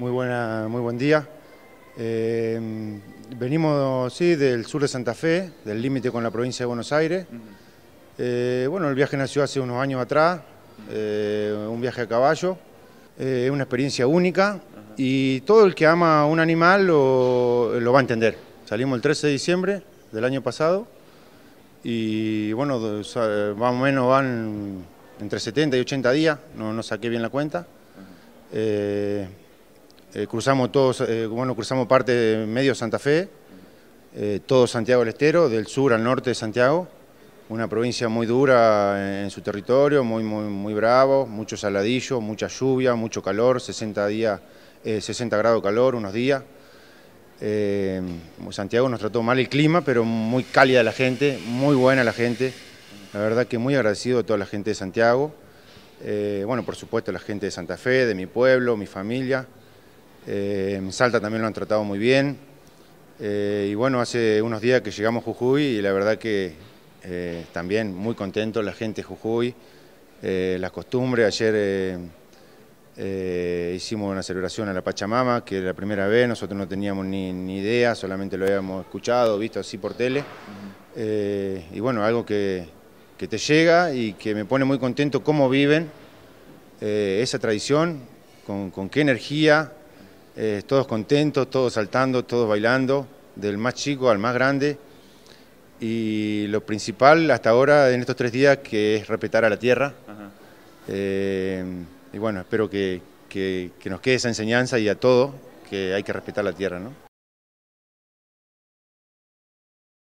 Muy, buena, muy buen día. Eh, venimos sí, del sur de Santa Fe, del límite con la provincia de Buenos Aires. Eh, bueno, el viaje nació hace unos años atrás, eh, un viaje a caballo, es una experiencia única y todo el que ama a un animal lo, va a entender. Salimos el 13 de diciembre del año pasado y bueno, más o menos van entre 70 y 80 días, no, no saqué bien la cuenta. Eh, cruzamos todos, eh, bueno, cruzamos parte de medio Santa Fe, eh, todo Santiago del Estero, del sur al norte de Santiago, una provincia muy dura en, su territorio, muy, muy, muy bravo, mucho saladillo, mucha lluvia, mucho calor, 60, días, 60 grados de calor unos días. Santiago nos trató mal el clima, pero muy cálida la gente, muy buena la gente. La verdad que muy agradecido a toda la gente de Santiago. bueno, por supuesto, la gente de Santa Fe, de mi pueblo, mi familia. Eh, en Salta también lo han tratado muy bien. Eh, y bueno, hace unos días que llegamos a Jujuy y la verdad que eh, también muy contento la gente de Jujuy. las costumbres, ayer hicimos una celebración a la Pachamama, que era la primera vez, nosotros no teníamos ni, idea, solamente lo habíamos escuchado, visto así por tele. y bueno, algo que, te llega y que me pone muy contento cómo viven esa tradición, con, con, qué energía, eh, todos contentos, todos saltando, todos bailando, del más chico al más grande. Y lo principal hasta ahora en estos tres días que es respetar a la tierra. Eh, y bueno, espero que, que nos quede esa enseñanza y a todos que hay que respetar la tierra, ¿no?